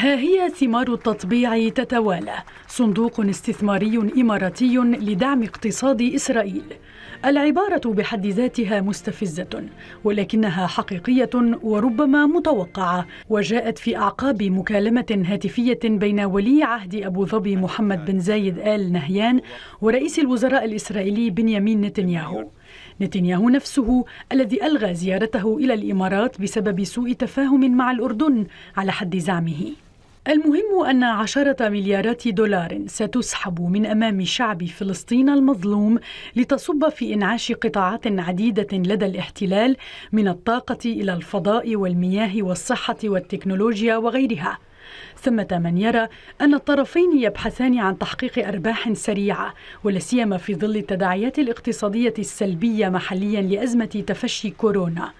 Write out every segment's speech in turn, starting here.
ها هي ثمار التطبيع تتوالى صندوق استثماري إماراتي لدعم اقتصاد إسرائيل العبارة بحد ذاتها مستفزة ولكنها حقيقية وربما متوقعة وجاءت في أعقاب مكالمة هاتفية بين ولي عهد أبو ظبي محمد بن زايد آل نهيان ورئيس الوزراء الإسرائيلي بنيامين نتنياهو نتنياهو نفسه الذي ألغى زيارته إلى الإمارات بسبب سوء تفاهم مع الأردن على حد زعمه المهم أن عشرة مليارات دولار ستسحب من أمام شعب فلسطين المظلوم لتصب في إنعاش قطاعات عديدة لدى الاحتلال من الطاقة إلى الفضاء والمياه والصحة والتكنولوجيا وغيرها ثمة من يرى أن الطرفين يبحثان عن تحقيق أرباح سريعة ولاسيما في ظل التداعيات الاقتصادية السلبية محليا لأزمة تفشي كورونا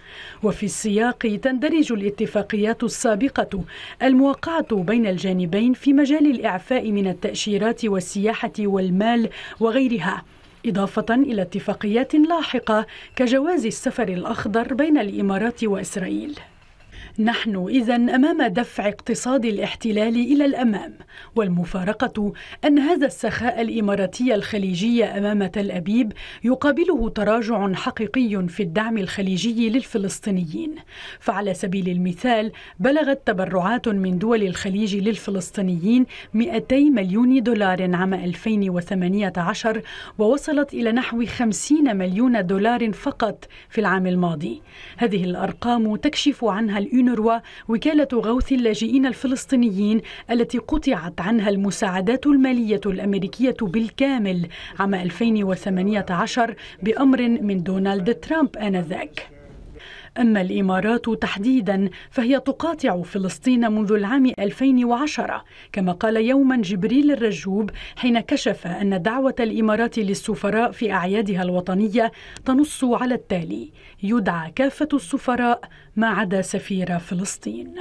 وفي السياق تندرج الاتفاقيات السابقة الموقعة بين الجانبين في مجال الإعفاء من التأشيرات والسياحة والمال وغيرها إضافة إلى اتفاقيات لاحقة كجواز السفر الأخضر بين الإمارات وإسرائيل نحن إذا أمام دفع اقتصاد الاحتلال إلى الأمام والمفارقة أن هذا السخاء الإماراتي الخليجي أمام تل أبيب يقابله تراجع حقيقي في الدعم الخليجي للفلسطينيين فعلى سبيل المثال بلغت تبرعات من دول الخليج للفلسطينيين 200 مليون دولار عام 2018 ووصلت إلى نحو 50 مليون دولار فقط في العام الماضي هذه الأرقام تكشف عنها الأمم يونروا وكالة غوث اللاجئين الفلسطينيين التي قطعت عنها المساعدات المالية الأمريكية بالكامل عام 2018 بأمر من دونالد ترامب آنذاك أما الإمارات تحديدا فهي تقاطع فلسطين منذ العام 2010 كما قال يوما جبريل الرجوب حين كشف أن دعوة الإمارات للسفراء في أعيادها الوطنية تنص على التالي يدعى كافة السفراء ما عدا سفير فلسطين